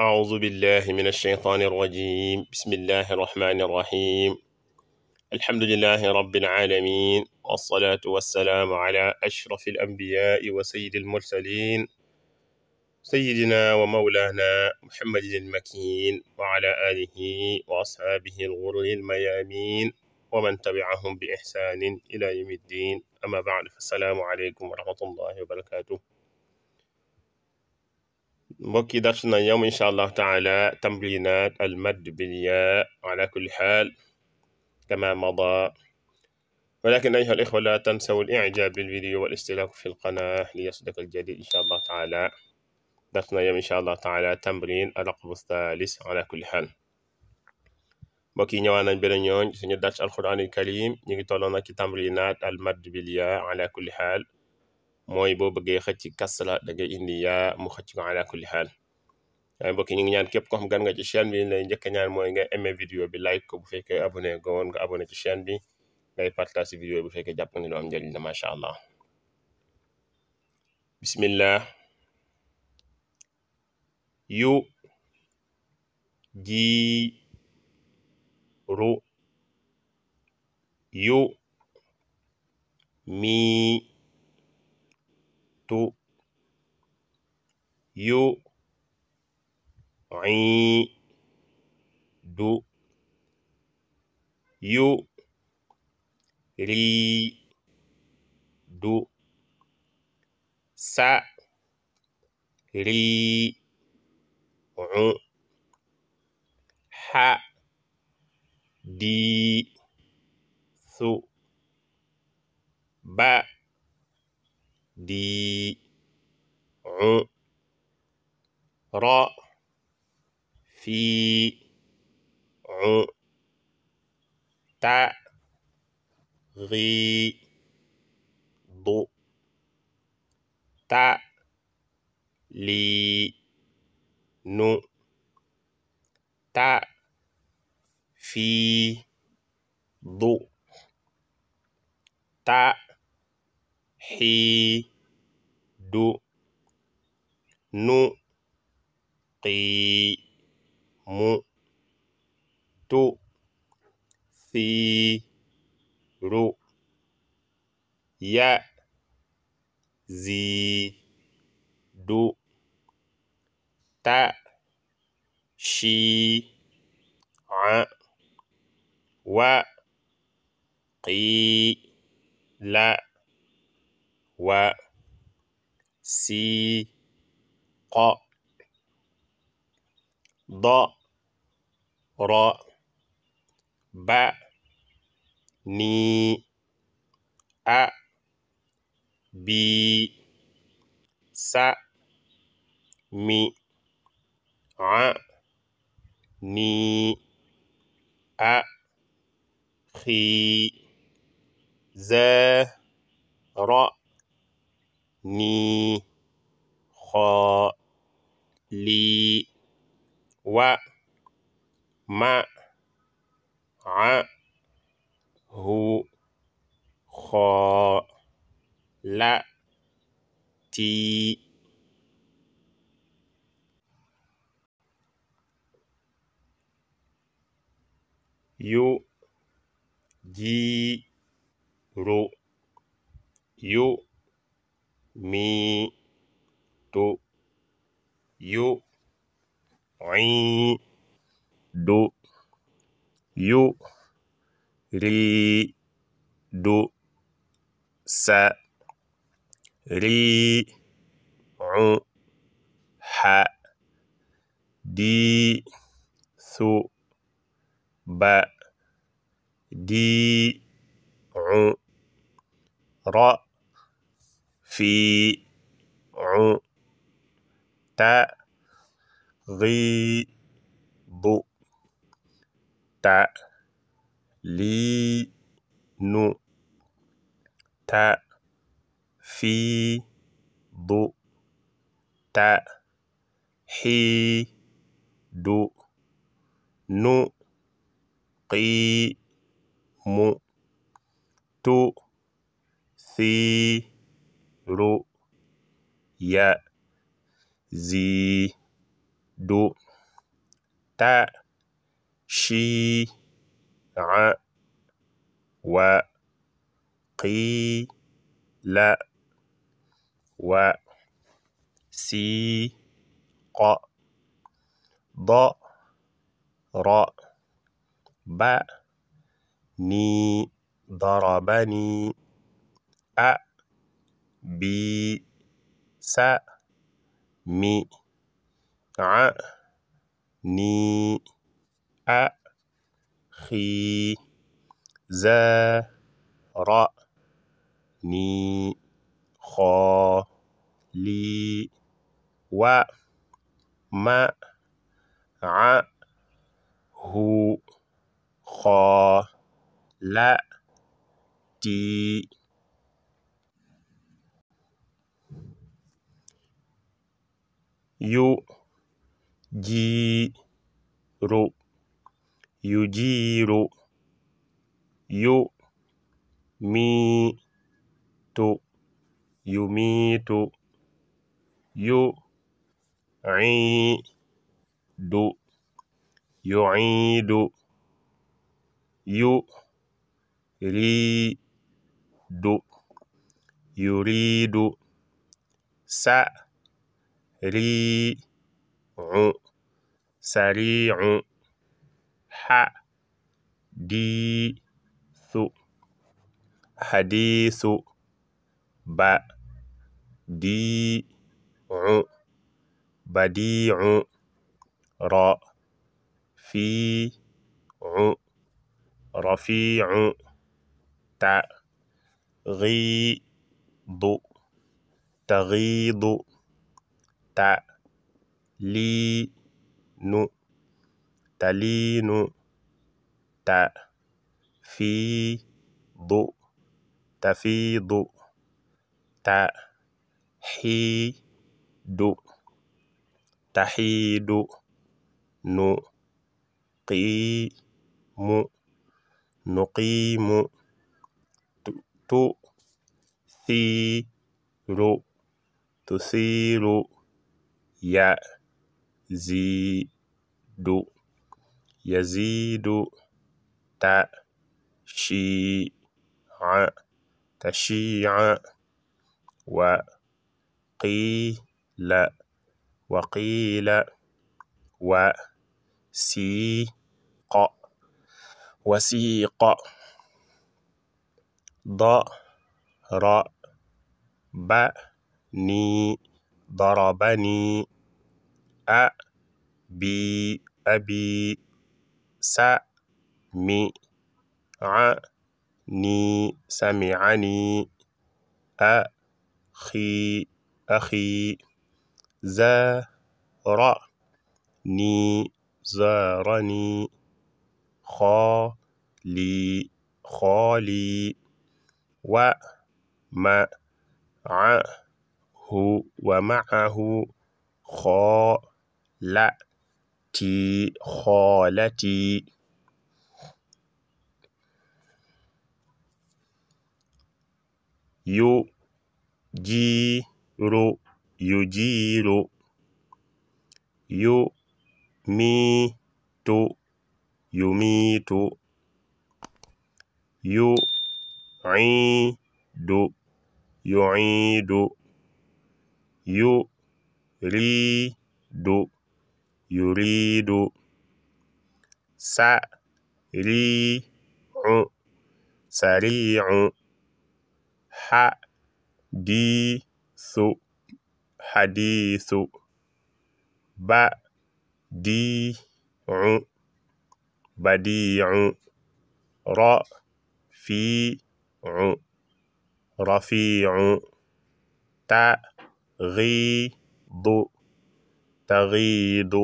أعوذ بالله من الشيطان الرجيم بسم الله الرحمن الرحيم الحمد لله رب العالمين والصلاة والسلام على أشرف الأنبياء وسيد المرسلين سيدنا ومولانا محمد المكين وعلى آله وأصحابه الغر الميامين ومن تبعهم بإحسان إلى يوم الدين أما بعد فالسلام عليكم ورحمة الله وبركاته بوكي درسنا اليوم إن شاء الله تعالى تمرينات المد بالياء على كل حال كما مضى ولكن أيها الإخوة لا تنسوا الإعجاب بالفيديو والاشتراك في القناة ليصلك الجديد إن شاء الله تعالى درسنا اليوم إن شاء الله تعالى تمرين الرقم الثالث على كل حال بكي نيوانا بلنيون سنة درس القرآن الكريم نيجي تولونا كتمرينات المد بالياء على كل حال moy bo beugé xëc kasra da nga indi ya mu xëc ko ala kulli hal ay mbokk ñi ngi ñaan képp ko xam gan nga ci chaîne bi lay ñëk ñaan moy nga aimé vidéo bi like ko bu fekkee abonné go won nga abonné ci chaîne bi ngay partager vidéo bu fekkee japp ni lo am ma sha allah bismillah yu gi ru yu mi تو يو عي دو يو ري دو سا ري عو ح دي ثو ba دي ع را في ع تا غي ض تا لي نو تا في ضو تا حي دو نو قي مو تو ثي رو يا زي دو تا شي ع و قي لا و سي ق ض ر ب ني أ بي س مي ع ني أ خي ز ر ني خا لي و ما ع هو خا لا تي يو جي رو يو مي تو يو عي دو يو ري دو س ري ع ح دي ثو ب دي ع رأ في عو تاء غي بو تاء لي نو تاء في بو تاء حي دو نو قي مو تو ثي رو يا زي دو تا شي ع و قي لا و سي ق ض ر ب ني ضربني أ بي سا مي ع ني أ خي زا را ني خا لي و ما ع هو خا لا تي يو يو يجير يميتو يو عيدو يعيدو يو ريدو يريدو سأ ريع سريع حديث حديث بديع بديع رفيع رفيع تغيض تغيض تلين تلين تفيض تفيض تحيد تحيد نقيم نقيم تُثِيرُ تثير يزيد يزيد تشيع وقيل وقيل وسيق وسيق بني ضربني أبي أبي سمعني سمعني أخي أخي زارني زارني خالي خالي ومعي ومعه خالتي خالتي يجير يجير يميت يميت يعيد يعيد يريد يريد سريع سريع حديث حديث بديع بديع رفيع رفيع تأ غيض تغيض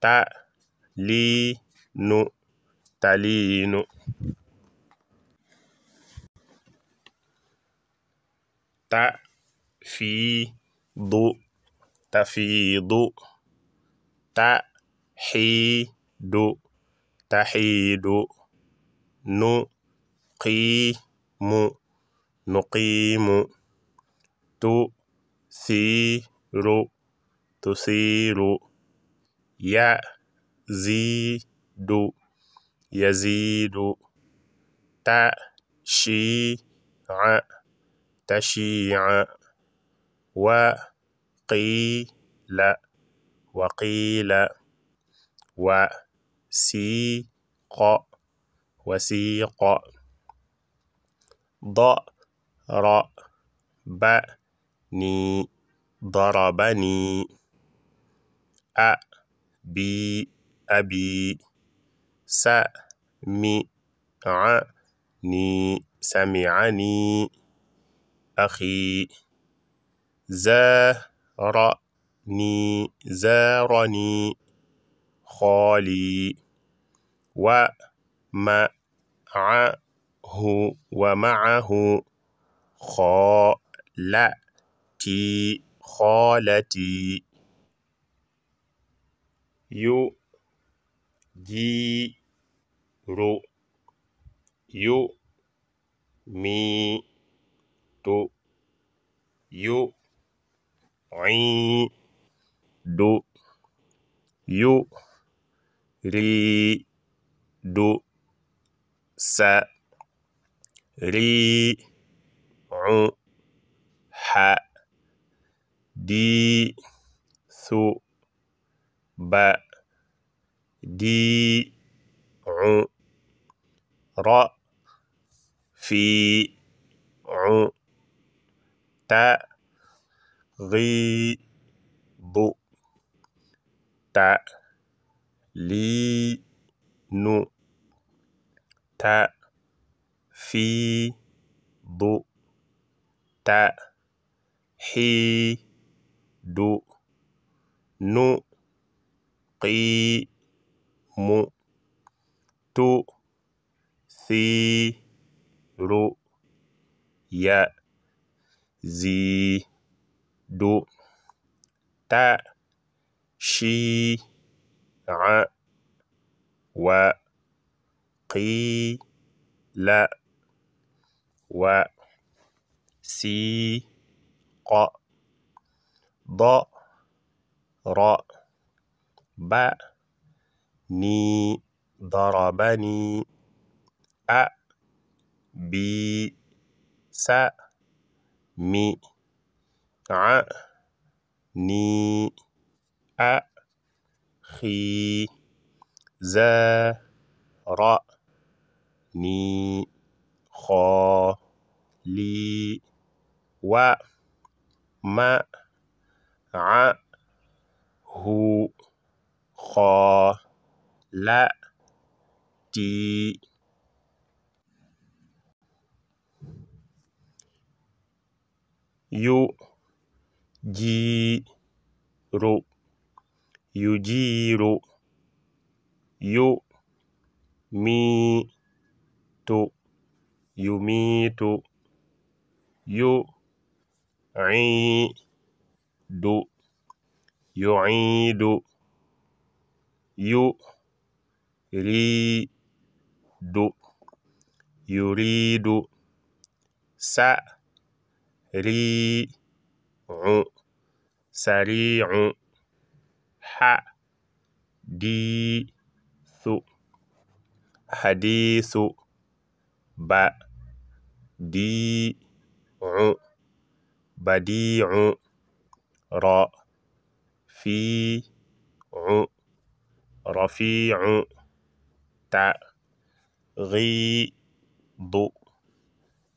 تعلين تعلين تفيض تفيض تحيد تحيد نقيم نقيم تؤثر تثير يزيد يزيد تشيع تشيع وقيل وقيل وسيق وسيق ب ني ضربني أ بي أبي سمعني سمعني أخي زارني زارني خالي ومعه ومعه خالة خالتي خالتي يجير يميت يعيد يريد سريع دي ثو باء دي عو را في عو تا غي بو تا لي نو تا في ضو تا حي دو نو قي مو تو ثي رو يا زي دو تا شي ع و قي لا و سي قَ ض ر ب ن ضربني أ بي س م ع ني أ خي زا را ني خا لي و ما ع هو خ لا تي يو جي رو يجير يميت يميت يعيد يعيد يريد يريد سريع سريع حديث حديث بديع بديع را في ع رفيع تع غيض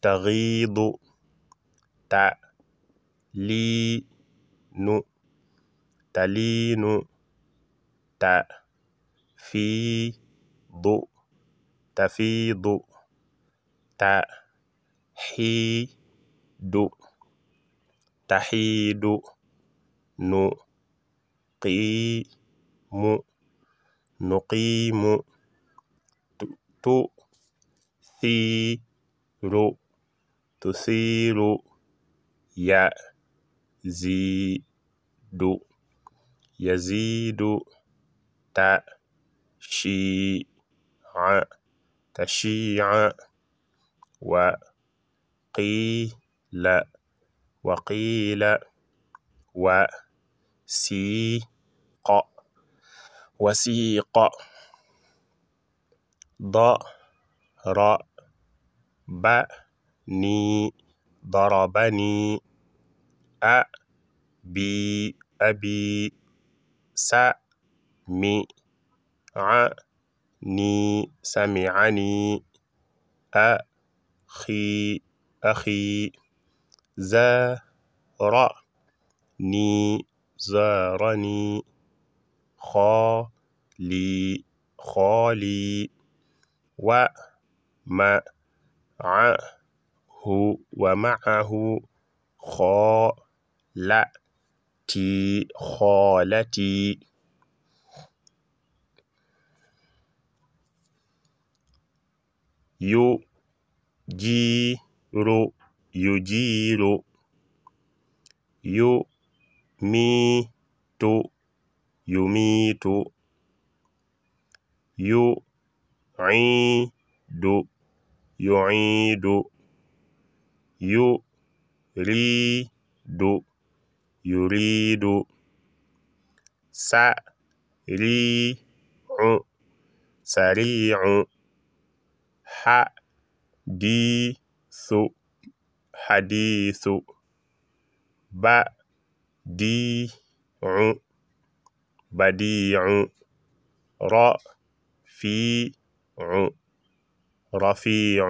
تغيض تع لين تلين تع في ض تفيض تع حي دو تحيد نقيم نقيم تثير تثير يزيد يزيد تشيع تشيع وقيل وقيل و سيق وسيق ضربني ضربني أبي أبي سمعني سمعني أخي أخي ني زارني خالي خالي و ومعه ومعه خالتي خالتي يجير يجير يجير ميت يميت يعيد يعيد يريد يريد سريع سريع حديث حديث بأ دي ع بديع ر في ع رفيع رفيع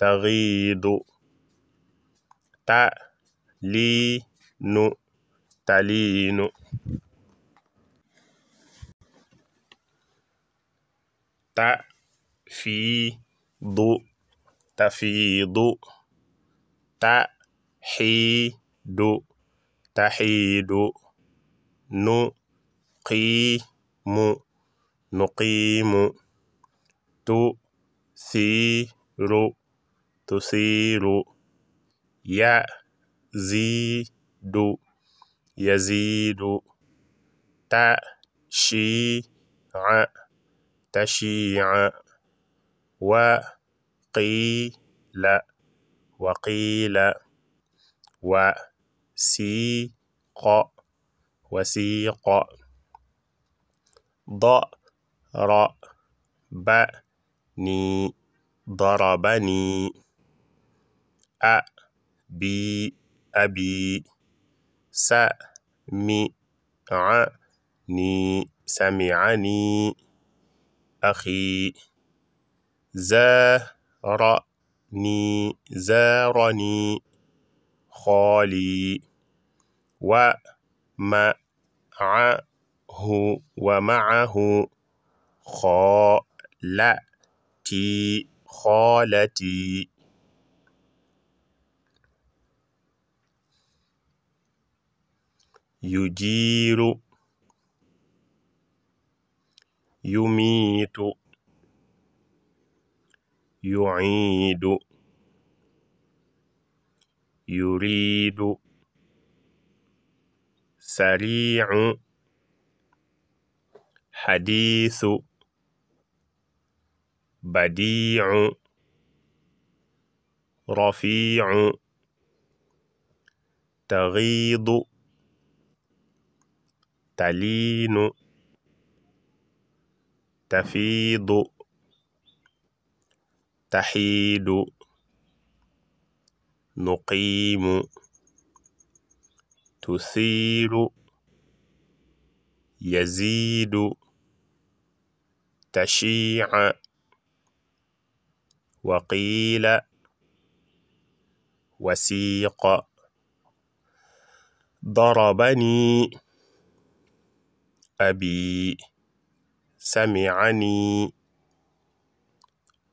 تغيض ن تلين في ض تفيض تحيد تحيد نقيم نقيم تثير تثير يزيد يزيد تشيع تشيع وقيل وقيل وسيق وسيق ضربني ضربني أبي أبي سمعني سمعني أخي زرع ني زارني خالي ومعه ومعه خالتي خالتي يجير يميت يعيد يريد سريع حديث بديع رفيع تغيض تلين تفيض نستحيل نقيم تثير يزيد تشيع وقيل وسيق ضربني أبي سمعني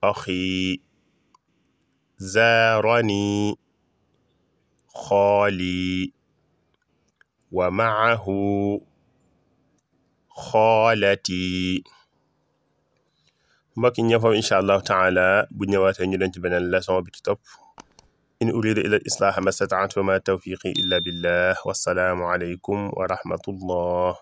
أخي زارني خالي ومعه خالتي مباكي نيفو إن شاء الله تعالى بنيواتا نيلنج بنا اللسان بكتب إن أريد إلى الإصلاح ما استطعت وما توفيقي إلا بالله والسلام عليكم ورحمة الله